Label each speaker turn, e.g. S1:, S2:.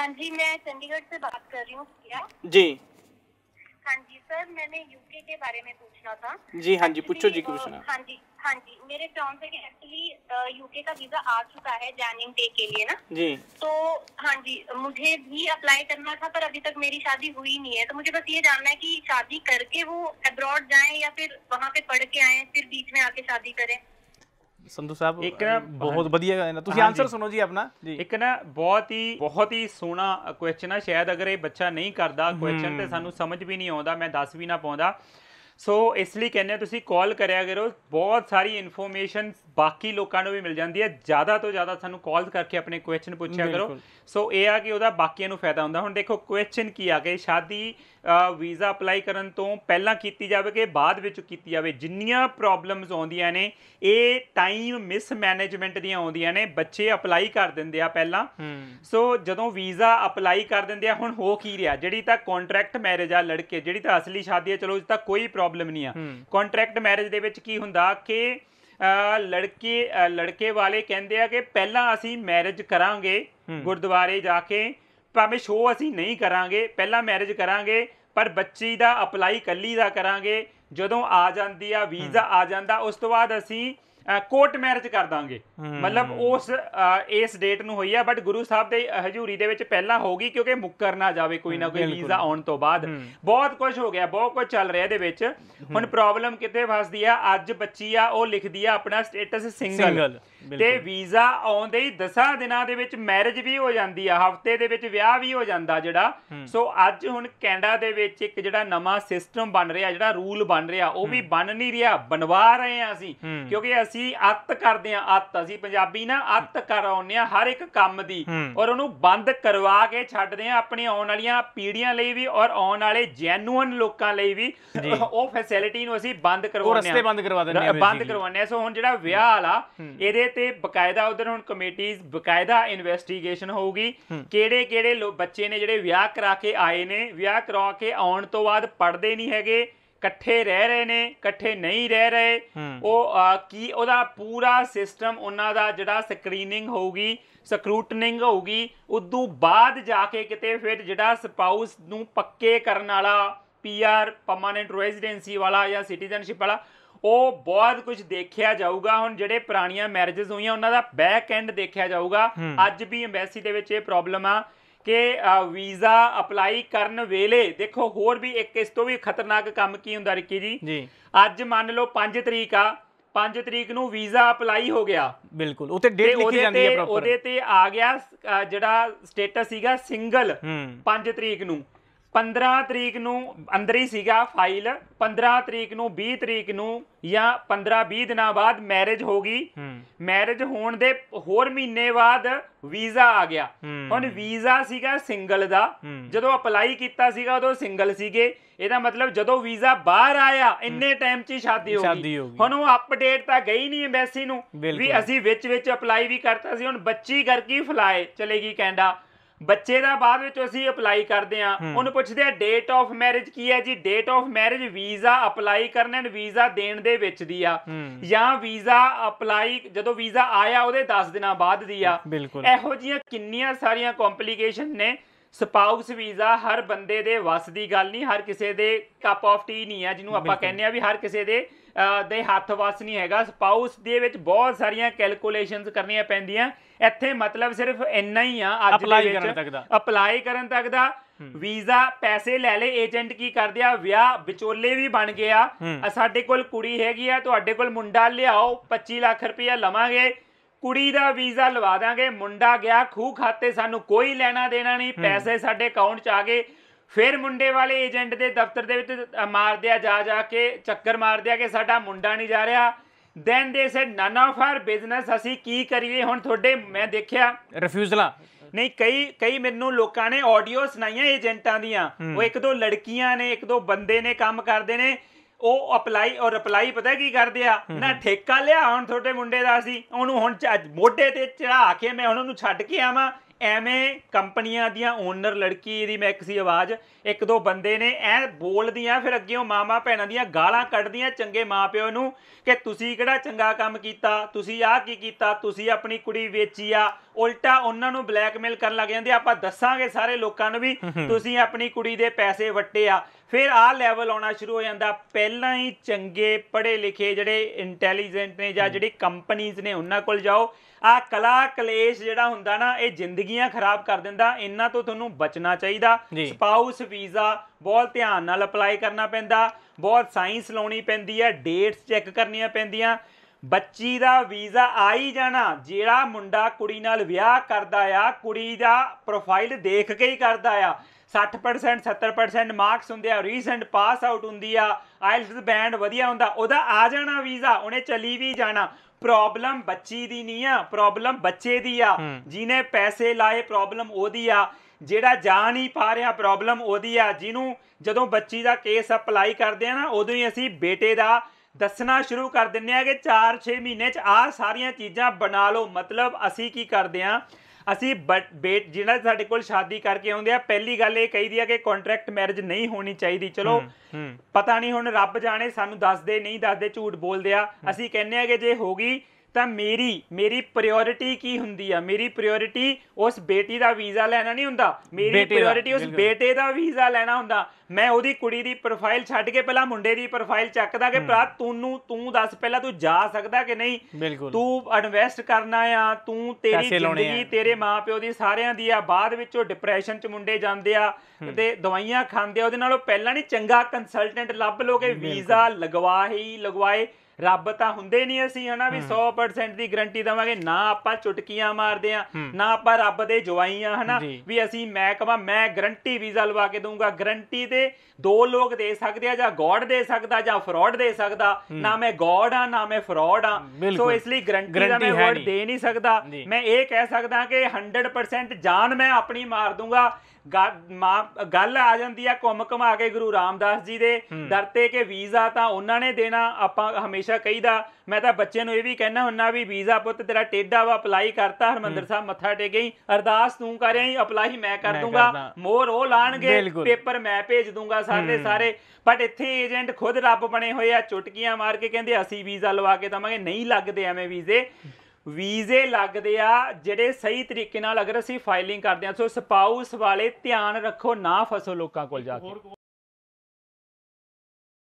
S1: हाँ जी मैं चंडीगढ़ से बात कर रही हूँ जी हाँ जी सर मैंने यूके के बारे में पूछना था जी हाँ जी पूछो जी क्वेश्चन हाँ जी हाँ जी मेरे टर्म से एक्चुअली यूके का वीजा आ चुका है जैनिंग डे के लिए ना जी तो हाँ जी मुझे भी अप्लाई करना था पर अभी तक मेरी शादी हुई नहीं है तो मुझे बस ये जानना है कि शादी करके वो अब्रॉड जाएं या फिर वहाँ पे पढ़ के आए फिर बीच में आके शादी करें ਸੰਧੂ ਸਾਹਿਬ ਇੱਕ ਨਾ ਬਹੁਤ ਵਧੀਆ ਹੈ ਨਾ ਤੁਸੀਂ ਆਨਸਰ ਸੁਣੋ ਜੀ ਆਪਣਾ ਇੱਕ ਨਾ ਬਹੁਤ ਹੀ ਬਹੁਤ ਹੀ ਸੋਹਣਾ ਕੁਐਸਚਨ ਆ ਸ਼ਾਇਦ ਅਗਰ ਇਹ ਬੱਚਾ ਨਹੀਂ ਕਰਦਾ ਕੁਐਸਚਨ ਤੇ ਸਾਨੂੰ ਸਮਝ ਵੀ ਨਹੀਂ ਆਉਂਦਾ ਮੈਂ ਦੱਸ ਵੀ ਨਾ ਪਾਉਂਦਾ ਸੋ ਇਸ ਲਈ ਕਹਿੰਦੇ ਤੁਸੀਂ ਕਾਲ ਕਰਿਆ ਕਰੋ ਬਹੁਤ ਸਾਰੀ ਇਨਫੋਰਮੇਸ਼ਨ ਬਾਕੀ ਲੋਕਾਂ ਨੂੰ ਵੀ ਮਿਲ ਜਾਂਦੀ ਹੈ ਜ਼ਿਆਦਾ ਤੋਂ ਜ਼ਿਆਦਾ ਸਾਨੂੰ ਕਾਲ ਕਰਕੇ ਆਪਣੇ ਕੁਐਸਚਨ ਪੁੱਛਿਆ ਕਰੋ ਸੋ ਇਹ ਆ ਕਿ ਉਹਦਾ ਬਾਕੀਆਂ ਨੂੰ ਫਾਇਦਾ ਹੁੰਦਾ ਹੁਣ ਦੇਖੋ ਕੁਐਸਚਨ ਕੀ ਆ ਗਏ ਸ਼ਾਦੀ ਵੀਜ਼ਾ ਅਪਲਾਈ ਕਰਨ ਤੋਂ ਪਹਿਲਾਂ ਕੀਤੀ ਜਾਵੇ ਕਿ ਬਾਅਦ ਵਿੱਚ ਕੀਤੀ ਜਾਵੇ ਜਿੰਨੀਆਂ ਪ੍ਰੋਬਲਮਸ ਆਉਂਦੀਆਂ ਨੇ ਇਹ ਟਾਈਮ ਮਿਸ ਮੈਨੇਜਮੈਂਟ ਦੀਆਂ ਆਉਂਦੀਆਂ ਨੇ ਬੱਚੇ ਅਪਲਾਈ ਕਰ ਦਿੰਦੇ ਆ ਪਹਿਲਾਂ ਸੋ ਜਦੋਂ ਵੀਜ਼ਾ ਅਪਲਾਈ ਕਰ ਦਿੰਦੇ ਆ ਹੁਣ ਹੋ ਕੀ ਰਿਹਾ ਜਿਹੜੀ ਤਾਂ ਕੰਟਰੈਕਟ ਮੈਰਿਜ ਆ ਲੜਕੇ ਜਿਹੜੀ ਤਾਂ ਅਸਲੀ ਸ਼ਾਦੀ ਆ ਚਲੋ ਉਸ ਤਾਂ ਕੋਈ ਪ੍ਰੋਬਲਮ ਨਹੀਂ ਆ ਕੰਟਰੈਕਟ ਮੈਰਿਜ ਦੇ ਵਿੱਚ ਕੀ ਹੁੰਦਾ ਕਿ ਲੜਕੀ ਲੜਕੇ ਵਾਲੇ ਕਹਿੰਦੇ ਆ ਕਿ ਪਹਿਲਾਂ ਅਸੀਂ ਮੈਰਿਜ ਕਰਾਂਗੇ ਗੁਰਦੁਆਰੇ ਜਾ ਕੇ ਭਾਵੇਂ ਸ਼ੋਅ ਅਸੀਂ ਨਹੀਂ ਕਰਾਂਗੇ ਪਹਿਲਾਂ ਮੈਰਿਜ ਕਰਾਂਗੇ ਪਰ ਬੱਚੀ ਦਾ ਅਪਲਾਈ ਕੱਲੀ ਦਾ ਕਰਾਂਗੇ ਜਦੋਂ ਆ ਜਾਂਦੀ ਆ ਵੀਜ਼ਾ ਆ ਜਾਂਦਾ ਉਸ ਤੋਂ ਬਾਅਦ ਅਸੀਂ ਕੋਰਟ ਮੈਰਿਜ ਕਰ ਦਾਂਗੇ ਮਤਲਬ ਉਸ ਇਸ ਡੇਟ ਨੂੰ ਹੋਈ ਆ ਬਟ ਗੁਰੂ ਸਾਹਿਬ ਦੇ ਹਜ਼ੂਰੀ ਦੇ ਵਿੱਚ ਪਹਿਲਾਂ ਹੋ ਗਈ ਕਿਉਂਕਿ ਮੁੱਕਰ ਨਾ ਜਾਵੇ ਕੋਈ ਨਾ ਕੋਈ ਵੀਜ਼ਾ ਆਉਣ ਤੋਂ ਬਾਅਦ ਬਹੁਤ ਕੁਝ ਹੋ ਗਿਆ ਬਹੁਤ ਕੁਝ ਚੱਲ ਰਿਹਾ ਇਹਦੇ ਵਿੱਚ ਹੁਣ ਪ੍ਰੋਬਲਮ ਕਿੱਥੇ ਫਸਦੀ ਆ ਅੱਜ ਬੱਚੀ ਆ ਉਹ ਲਿਖਦੀ ਆ ਆਪਣਾ ਸਟੇਟਸ ਸਿੰਗਲ ਤੇ ਵੀਜ਼ਾ ਆਉਂਦੇ ਹੀ 10 ਦਿਨਾਂ ਦੇ ਵਿੱਚ ਮੈਰਿਜ ਵੀ ਹੋ ਜਾਂਦੀ ਆ ਹਫਤੇ ਦੇ ਵਿੱਚ ਵਿਆਹ ਵੀ ਹੋ ਜਾਂਦਾ ਜਿਹੜਾ ਸੋ ਅੱਜ ਹੁਣ ਕੈਨੇਡਾ ਦੇ ਵਿੱਚ ਇੱਕ ਜਿਹੜਾ ਨਵਾਂ ਸਿਸਟਮ ਬਣ ਰਿਹਾ ਜਿਹੜਾ ਰੂਲ ਬਣ ਰਿਹਾ ਉਹ ਵੀ ਬਣ ਨਹੀਂ ਰਿਹਾ ਬਣਵਾ ਰਹੇ ਆ ਅਸੀਂ ਕਿਉਂਕਿ ਅਸੀਂ ਅਸੀਂ ਅੱਤ ਕਰਦੇ ਆ ਅੱਤ ਅਸੀਂ ਪੰਜਾਬੀ ਨਾ ਅੱਤ ਕਰਾਉਂਦੇ ਆ ਹਰ ਇੱਕ ਕੰਮ ਦੀ ਔਰ ਉਹਨੂੰ ਬੰਦ ਕਰਵਾ ਕੇ ਛੱਡਦੇ ਆ ਆਪਣੀ ਆਉਣ ਵਾਲੀਆਂ ਪੀੜ੍ਹੀਆਂ ਲਈ ਵੀ ਔਰ ਆਉਣ ਵਾਲੇ ਜੈਨੂਅਨ ਲੋਕਾਂ ਲਈ ਵੀ ਉਹ ਫੈਸਿਲਿਟੀ ਨੂੰ ਅਸੀਂ ਬੰਦ ਕਰਵਾਉਂਦੇ ਆ ਰਸਤੇ ਬੰਦ ਕਰਵਾ ਦਿੰਦੇ ਆ ਬੰਦ ਕਰਵਾਉਂਦੇ ਆ ਸੋ ਹੁਣ ਜਿਹੜਾ ਵਿਆਹ ਆਲਾ ਇਹਦੇ ਤੇ ਬਕਾਇਦਾ ਉਧਰ ਹੁਣ ਕਮੇਟੀਆਂ ਬਕਾਇਦਾ ਇਨਵੈਸਟੀਗੇਸ਼ਨ ਹੋਊਗੀ ਕਿਹੜੇ ਕਿਹੜੇ ਬੱਚੇ ਨੇ ਜਿਹੜੇ ਵਿਆਹ ਕਰਾ ਕੇ ਆਏ ਨੇ ਵਿਆਹ ਕਰਾ ਕੇ ਆਉਣ ਤੋਂ ਬਾਅਦ ਪੜਦੇ ਨਹੀਂ ਹੈਗੇ ਇਕੱਠੇ ਰਹਿ ਰਹੇ ਨੇ ਇਕੱਠੇ ਨਹੀਂ ਰਹਿ ਰਹੇ ਉਹ ਕੀ ਉਹਦਾ ਪੂਰਾ ਸਿਸਟਮ ਉਹਨਾਂ ਦਾ ਜਿਹੜਾ ਸਕਰੀਨਿੰਗ ਹੋਊਗੀ ਸਕਰੂਟਨਿੰਗ ਹੋਊਗੀ ਉਦੋਂ ਬਾਅਦ ਜਾ ਕੇ ਕਿਤੇ ਫਿਰ ਜਿਹੜਾ ਸਪਾਊਸ ਨੂੰ ਪੱਕੇ ਕਰਨ ਵਾਲਾ ਪੀਆਰ ਪਰਮਨੈਂਟ ਰੈਜ਼ੀਡੈਂਸੀ ਵਾਲਾ ਜਾਂ ਸਿਟੀਜ਼ਨਸ਼ਿਪ ਵਾਲਾ ਉਹ ਬਹੁਤ ਕੁਝ ਦੇਖਿਆ ਜਾਊਗਾ ਹੁਣ ਜਿਹੜੇ ਪੁਰਾਣੀਆਂ ਮੈਰਿਜਸ ਹੋਈਆਂ ਉਹਨਾਂ ਦਾ ਬੈਕ ਐਂਡ ਦੇਖਿਆ ਜਾਊਗਾ ਅੱਜ ਵੀ ਐਮਬੈਸੀ ਦੇ ਵਿੱਚ ਇਹ ਪ੍ਰੋਬਲਮ ਆ ਕਿ ਵੀਜ਼ਾ ਅਪਲਾਈ ਕਰਨ ਵੇਲੇ ਦੇਖੋ ਹੋਰ ਵੀ ਇੱਕ ਇਸ ਤੋਂ ਵੀ ਖਤਰਨਾਕ ਕੰਮ ਕੀ ਹੁੰਦਾ ਰਿੱਕੀ ਜੀ ਜੀ ਅੱਜ ਮੰਨ ਲਓ 5 ਤਰੀਕ ਆ 5 ਤਰੀਕ ਨੂੰ ਵੀਜ਼ਾ ਅਪਲਾਈ ਹੋ ਗਿਆ ਬਿਲਕੁਲ ਉੱਤੇ ਡੇਟ ਲਿਖੀ ਜਾਂਦੀ ਹੈ ਪ੍ਰੋਪਰ ਉਹਦੇ ਤੇ ਆ ਗਿਆ ਜਿਹੜਾ ਸਟੇਟਸ ਸੀਗਾ ਸਿੰਗਲ 5 ਤਰੀਕ ਨੂੰ 15 ਤਰੀਕ ਨੂੰ ਅੰਦਰ ਹੀ ਸੀਗਾ ਫਾਈਲ 15 ਤਰੀਕ ਨੂੰ 20 ਤਰੀਕ ਨੂੰ ਜਾਂ 15 20 ਦਿਨਾਂ ਬਾਅਦ ਮੈਰਿਜ ਹੋ ਗਈ ਮੈਰਿਜ ਹੋਣ ਦੇ ਹੋਰ ਮਹੀਨੇ ਬਾਅਦ ਵੀਜ਼ਾ ਆ ਗਿਆ ਹੁਣ ਵੀਜ਼ਾ ਸੀਗਾ ਸਿੰਗਲ ਦਾ ਜਦੋਂ ਅਪਲਾਈ ਕੀਤਾ ਸੀਗਾ ਉਦੋਂ ਸਿੰਗਲ ਸੀਗੇ ਇਹਦਾ ਮਤਲਬ ਜਦੋਂ ਵੀਜ਼ਾ ਬਾਹਰ ਆਇਆ ਇੰਨੇ ਟਾਈਮ 'ਚ ਹੀ ਸ਼ਾਦੀ ਹੋ ਗਈ ਹੁਣ ਉਹ ਅਪਡੇਟ ਤਾਂ ਗਈ ਨਹੀਂ ਐਮਬੈਸੀ ਨੂੰ ਵੀ ਅਸੀਂ ਵਿੱਚ ਵਿੱਚ ਅਪਲਾਈ ਵੀ ਕਰਤਾ ਸੀ ਹੁਣ ਬੱਚੀ ਕਰਕੇ ਫਲਾਏ ਚਲੇਗੀ ਕੈਨੇਡਾ ਬੱਚੇ ਦਾ ਬਾਅਦ ਵਿੱਚ ਅਸੀਂ ਅਪਲਾਈ ਕਰਦੇ ਆ ਉਹਨੂੰ ਪੁੱਛਦੇ ਆ ਡੇਟ ਆਫ ਮੈਰਿਜ ਕੀ ਹੈ ਜੀ date of marriage visa apply ਕਰਨ ਐਂਡ ਵੀਜ਼ਾ ਦੇਣ ਦੇ ਵਿੱਚ ਦੀ ਆ ਜਾਂ ਵੀਜ਼ਾ ਅਪਲਾਈ ਜਦੋਂ ਵੀਜ਼ਾ ਆਇਆ ਉਹਦੇ 10 ਦਿਨਾਂ ਬਾਅਦ ਦੀ ਆ ਇਹੋ ਜੀਆਂ ਕਿੰਨੀਆਂ ਸਾਰੀਆਂ ਕੰਪਲਿਕੇਸ਼ਨ ਨੇ ਸਪਾਊਸ ਵੀਜ਼ਾ ਹਰ ਬੰਦੇ ਦੇ ਵਸ ਦੀ ਗੱਲ ਨਹੀਂ ਹਰ ਕਿਸੇ ਦੇ ਕੱਪ ਆਫ ਟੀ ਨਹੀਂ ਆ ਜਿਹਨੂੰ ਆਪਾਂ ਕਹਿੰਦੇ ਆ ਵੀ ਹਰ ਕਿਸੇ ਦੇ ਦੇ ਹੱਥ ਵਸ ਨਹੀਂ ਹੈਗਾ ਸਪਾਊਸ ਦੇ ਵਿੱਚ ਬਹੁਤ ਸਾਰੀਆਂ ਕੈਲਕੂਲੇਸ਼ਨਸ ਕਰਨੀਆਂ ਪੈਂਦੀਆਂ ਇੱਥੇ ਮਤਲਬ ਸਿਰਫ ਇੰਨਾ ਹੀ ਆ ਅੱਜ ਦੇ ਵਿੱਚ ਅਪਲਾਈ ਕਰਨ ਤੱਕ ਦਾ ਵੀਜ਼ਾ ਪੈਸੇ ਲੈ ਲੇ ਏਜੰਟ ਕੀ ਕਰਦੇ ਆ ਵਿਆਹ ਵਿਚੋਲੇ ਵੀ ਬਣ ਗਿਆ ਸਾਡੇ ਕੋਲ ਕੁੜੀ ਹੈਗੀ ਆ ਤੁਹਾਡੇ ਕੋਲ ਮੁੰਡਾ ਲਿਆਓ 25 ਲੱਖ ਰੁਪਏ ਲਵਾਂਗੇ ਕੁੜੀ ਦਾ ਵੀਜ਼ਾ ਲਵਾ ਦਾਂਗੇ ਮੁੰਡਾ ਗਿਆ ਖੂ ਖਾਤੇ ਸਾਨੂੰ ਕੋਈ ਲੈਣਾ ਦੇਣਾ ਨਹੀਂ ਪੈਸੇ ਸਾਡੇ ਅਕਾਊਂਟ 'ਚ ਆ ਗਏ ਫਿਰ ਮੁੰਡੇ ਵਾਲੇ ਏਜੰਟ ਦੇ ਦਫ਼ਤਰ ਦੇ ਵਿੱਚ ਮਾਰਦੇ ਆ ਜਾ ਜਾ ਕੇ ਚੱਕਰ ਮਾਰਦੇ ਆ ਕਿ ਸਾਡਾ ਮੁੰਡਾ ਨਹੀਂ ਜਾ ਰਿਹਾ then they say none of our business ਅਸੀਂ ਕੀ ਕਰੀਏ ਹੁਣ ਤੁਹਾਡੇ ਮੈਂ ਦੇਖਿਆ ਰਿਫਿਊਜ਼ਲਾ ਨਹੀਂ ਕਈ ਕਈ ਮੈਨੂੰ ਲੋਕਾਂ ਨੇ ਆਡੀਓ ਸੁਣਾਈਆਂ ਏਜੰਟਾਂ ਦੀਆਂ ਉਹ ਇੱਕ ਦੋ ਲੜਕੀਆਂ ਨੇ ਇੱਕ ਦੋ ਬੰਦੇ ਨੇ ਕੰਮ ਕਰਦੇ ਨੇ ਉਹ ਅਪਲਾਈ ਔਰ ਅਪਲਾਈ ਪਤਾ ਕੀ ਕਰਦੇ ਆ ਨਾ ਠੇਕਾ ਲਿਆ ਹੁਣ ਤੁਹਾਡੇ ਮੁੰਡੇ ਦਾ ਸੀ ਉਹਨੂੰ ਹੁਣ ਮੋਢੇ ਤੇ ਚੜਾ ਕੇ ਮੈਂ ਉਹਨਾਂ ਨੂੰ ਛੱਡ ਕੇ ਆਵਾਂ ਐਵੇਂ ਕੰਪਨੀਆਂ ਦੀਆਂ ਓਨਰ ਲੜਕੀ ਦੀ ਮੈਂ ਇੱਕ ਸੀ ਆਵਾਜ਼ ਇੱਕ ਦੋ ਬੰਦੇ ਨੇ ਐ ਬੋਲਦੀਆਂ ਫਿਰ ਅੱਗੇ ਉਹ ਮਾਮਾ ਭੈਣਾਂ ਦੀਆਂ ਗਾਲਾਂ ਕੱਢਦੀਆਂ ਚੰਗੇ ਮਾਪਿਓ ਨੂੰ ਕਿ ਤੁਸੀਂ ਕਿਹੜਾ ਚੰਗਾ ਕੰਮ ਕੀਤਾ ਤੁਸੀਂ ਆਹ ਕੀ ਕੀਤਾ ਤੁਸੀਂ ਆਪਣੀ ਕੁੜੀ ਵੇਚੀ ਆ ਉਲਟਾ ਉਹਨਾਂ ਨੂੰ ਬਲੈਕਮੇਲ ਕਰਨ ਲੱਗ ਜਾਂਦੇ ਆਪਾਂ ਦੱਸਾਂਗੇ ਸਾਰੇ ਲੋਕਾਂ ਨੂੰ ਵੀ ਤੁਸੀਂ ਆਪਣੀ ਕੁੜੀ ਦੇ ਪੈਸੇ ਵੱਟੇ ਆ ਫਿਰ ਆ ਲੈਵਲ ਆਉਣਾ ਸ਼ੁਰੂ ਹੋ ਜਾਂਦਾ ਪਹਿਲਾਂ ਹੀ ਚੰਗੇ ਪੜ੍ਹੇ ਲਿਖੇ ਜਿਹੜੇ ਇੰਟੈਲੀਜੈਂਟ ਨੇ ਜਾਂ ਜਿਹੜੀ ਕੰਪਨੀਆਂ ਨੇ ਉਹਨਾਂ ਕੋਲ ਜਾਓ ਆ ਕਲਾ ਕਲੇਸ਼ ਜਿਹੜਾ ਹੁੰਦਾ ਨਾ ਇਹ ਜ਼ਿੰਦਗੀਆਂ ਖਰਾਬ ਕਰ ਦਿੰਦਾ ਇਹਨਾਂ ਤੋਂ ਤੁਹਾਨੂੰ ਬਚਣਾ ਚਾਹੀਦਾ ਸਪਾਊਸ ਵੀਜ਼ਾ ਬਹੁਤ ਧਿਆਨ ਨਾਲ ਅਪਲਾਈ ਕਰਨਾ ਪੈਂਦਾ ਬਹੁਤ ਸਾਇੰਸ ਲਾਉਣੀ ਪੈਂਦੀ ਹੈ ਡੇਟਸ ਚੈੱਕ ਕਰਨੀਆਂ ਪੈਂਦੀਆਂ ਬੱਚੀ ਦਾ ਵੀਜ਼ਾ ਆ ਹੀ ਜਾਣਾ ਜਿਹੜਾ ਮੁੰਡਾ ਕੁੜੀ ਨਾਲ ਵਿਆਹ ਕਰਦਾ ਆ ਕੁੜੀ ਦਾ ਪ੍ਰੋਫਾਈਲ ਦੇਖ ਕੇ ਹੀ ਕਰਦਾ ਆ 60% 70% ਮਾਰਕਸ ਹੁੰਦੇ ਆ ਰੀਸੈਂਟ ਪਾਸ ਆਊਟ ਹੁੰਦੀ ਆ ਆਇਲਸ ਬੈਂਡ ਵਧੀਆ ਹੁੰਦਾ ਉਹਦਾ ਆ ਜਾਣਾ ਵੀਜ਼ਾ ਉਹਨੇ ਚਲੀ ਵੀ ਜਾਣਾ ਪ੍ਰੋਬਲਮ ਬੱਚੀ ਦੀ ਨਹੀਂ ਆ ਪ੍ਰੋਬਲਮ ਬੱਚੇ ਦੀ ਆ ਜਿਨੇ ਪੈਸੇ ਲਾਏ ਪ੍ਰੋਬਲਮ ਉਹਦੀ ਆ ਜਿਹੜਾ ਜਾ ਨਹੀਂ ਪਾ ਰਿਹਾ ਪ੍ਰੋਬਲਮ ਉਹਦੀ ਆ ਜਿਹਨੂੰ ਜਦੋਂ ਬੱਚੀ ਦਾ ਕੇਸ ਅਪਲਾਈ ਕਰਦੇ ਆ ਨਾ ਉਦੋਂ ਹੀ ਅਸੀਂ ਬੇਟੇ ਦਾ ਦੱਸਣਾ ਸ਼ੁਰੂ ਕਰ ਦਿੰਨੇ ਆ ਕਿ 4-6 ਮਹੀਨੇ 'ਚ ਆਹ ਸਾਰੀਆਂ ਚੀਜ਼ਾਂ ਬਣਾ ਲਓ ਮਤਲਬ ਅਸੀਂ ਕੀ ਕਰਦੇ ਆ ਅਸੀਂ ਬੇਟ ਜਿਹੜਾ ਸਾਡੇ ਕੋਲ ਸ਼ਾਦੀ ਕਰਕੇ ਆਉਂਦੇ ਆ ਪਹਿਲੀ ਗੱਲ ਇਹ ਕਹੀਦੀ ਆ ਕਿ ਕੰਟਰੈਕਟ ਮੈਰਿਜ ਨਹੀਂ ਹੋਣੀ ਚਾਹੀਦੀ ਚਲੋ ਪਤਾ ਨਹੀਂ ਹੁਣ ਰੱਬ ਜਾਣੇ ਸਾਨੂੰ ਦੱਸਦੇ ਨਹੀਂ ਦੱਸਦੇ ਝੂਠ ਬੋਲਦੇ ਆ ਅਸੀਂ ਕਹਿੰਨੇ ਆ ਕਿ ਜੇ ਹੋ ਗਈ ਤਾਂ ਮੇਰੀ ਮੇਰੀ ਪ੍ਰਾਇੋਰਟੀ ਕੀ ਹੁੰਦੀ ਆ ਮੇਰੀ ਪ੍ਰਾਇੋਰਟੀ ਉਸ ਬੇਟੀ ਦਾ ਵੀਜ਼ਾ ਲੈਣਾ ਨਹੀਂ ਹੁੰਦਾ ਮੇਰੀ ਪ੍ਰਾਇੋਰਟੀ ਉਸ ਬੇਟੇ ਦਾ ਵੀਜ਼ਾ ਲੈਣਾ ਹੁੰਦਾ ਮੈਂ ਉਹਦੀ ਕੁੜੀ ਦੀ ਪ੍ਰੋਫਾਈਲ ਛੱਡ ਕੇ ਪਹਿਲਾਂ ਮੁੰਡੇ ਦੀ ਪ੍ਰੋਫਾਈਲ ਚੱਕਦਾ ਕਿ ਭਰਾ ਤੂੰ ਤੂੰ ਦੱਸ ਪਹਿਲਾਂ ਤੂੰ ਜਾ ਸਕਦਾ ਕਿ ਨਹੀਂ ਤੂੰ ਇਨਵੈਸਟ ਕਰਨਾ ਆ ਤੂੰ ਤੇਰੀ ਜ਼ਿੰਦਗੀ ਤੇਰੇ ਮਾਪਿਓ ਦੀ ਸਾਰਿਆਂ ਦੀ ਆ ਬਾਅਦ ਵਿੱਚ ਉਹ ਡਿਪਰੈਸ਼ਨ ਚ ਮੁੰਡੇ ਜਾਂਦੇ ਆ ਤੇ ਦਵਾਈਆਂ ਖਾਂਦੇ ਆ ਉਹਦੇ ਨਾਲੋਂ ਪਹਿਲਾਂ ਨਹੀਂ ਚੰਗਾ ਕੰਸਲਟੈਂਟ ਲੱਭ ਲੋਗੇ ਵੀਜ਼ਾ ਲਗਵਾ ਹੀ ਲਗਵਾਏ ਰੱਬ ਤਾਂ ਹੁੰਦੇ ਨਹੀਂ ਅਸੀਂ ਹਨਾ ਵੀ 100% ਦੀ ਗਰੰਟੀ ਦਵਾਂਗੇ ਨਾ ਆਪਾਂ ਚੁਟਕੀਆਂ ਮਾਰਦੇ ਆ ਨਾ ਆਪਾਂ ਰੱਬ ਦੇ ਜਵਾਈਆਂ ਆ ਹਨਾ ਵੀ ਅਸੀਂ ਮੈਂ ਕਹਾਂ ਮੈਂ ਗਰੰਟੀ ਵੀਜ਼ਾ ਲਵਾ ਕੇ ਦਊਂਗਾ ਗਰੰਟੀ ਤੇ ਦੋ ਲੋਕ ਦੇ ਸਕਦੇ ਆ ਜਾਂ ਗੋਡ ਦੇ ਸਕਦਾ ਜਾਂ ਫਰਾਡ ਦੇ ਸਕਦਾ ਨਾ ਮੈਂ ਗੋਡ ਆ ਨਾ ਮੈਂ ਫਰਾਡ ਆ ਸੋ ਇਸ ਲਈ ਗਰੰਟੀ ਦਾ ਮੈਂ ਵਰਡ ਦੇ ਨਹੀਂ ਸਕਦਾ ਮੈਂ ਇਹ ਕਹਿ ਸਕਦਾ ਕਿ 100% ਜਾਨ ਮੈਂ ਆਪਣੀ ਮਾਰ ਦੂੰਗਾ ਗੱਲ ਆ ਜਾਂਦੀ ਆ ਘੁੰਮ ਘਮਾ ਕੇ ਗੁਰੂ ਰਾਮਦਾਸ ਜੀ ਦੇ ਦਰ ਤੇ ਕਿ ਵੀਜ਼ਾ ਤਾਂ ਉਹਨਾਂ ਨੇ ਦੇਣਾ ਆਪਾਂ ਹਮੇਸ਼ਾ ਕਹੀਦਾ ਮੈਂ ਤਾਂ ਬੱਚੇ ਨੂੰ ਇਹ ਵੀ ਕਹਿਣਾ ਹੁੰਨਾ ਵੀ ਵੀਜ਼ਾ ਪੁੱਤ ਤੇਰਾ ਟੇਡਾ ਵਾ ਅਪਲਾਈ ਕਰਤਾ ਹਰਮੰਦਰ ਸਾਹਿਬ ਮੱਥਾ ਟੇਕ ਗਈ ਅਰਦਾਸ ਤੂੰ ਕਰਿਆ ਅਪਲਾਈ ਮੈਂ ਕਰ ਦੂੰਗਾ ਮੋਰ ਉਹ ਲਾਣਗੇ ਪੇਪਰ ਮੈਂ ਭੇਜ ਦੂੰਗਾ ਸਾਰੇ ਸਾਰੇ ਬਟ ਇੱਥੇ ਏਜੰਟ ਖੁਦ ਰੱਬ ਬਣੇ ਹੋਏ ਆ ਚੁਟਕੀਆਂ ਮਾਰ ਕੇ ਕਹਿੰਦੇ ਅਸੀਂ ਵੀਜ਼ਾ ਲਵਾ ਕੇ ਦਵਾਂਗੇ ਨਹੀਂ ਲੱਗਦੇ ਐਵੇਂ ਵੀਜ਼ੇ ਵੀਜ਼ੇ ਲੱਗਦੇ ਆ ਜਿਹੜੇ ਸਹੀ ਤਰੀਕੇ ਨਾਲ ਅਗਰ ਅਸੀਂ ਫਾਈਲਿੰਗ ਕਰਦੇ ਆ ਸੋ ਸਪਾਊਸ ਵਾਲੇ ਧਿਆਨ ਰੱਖੋ ਨਾ ਫਸੋ ਲੋਕਾਂ ਕੋਲ ਜਾ ਕੇ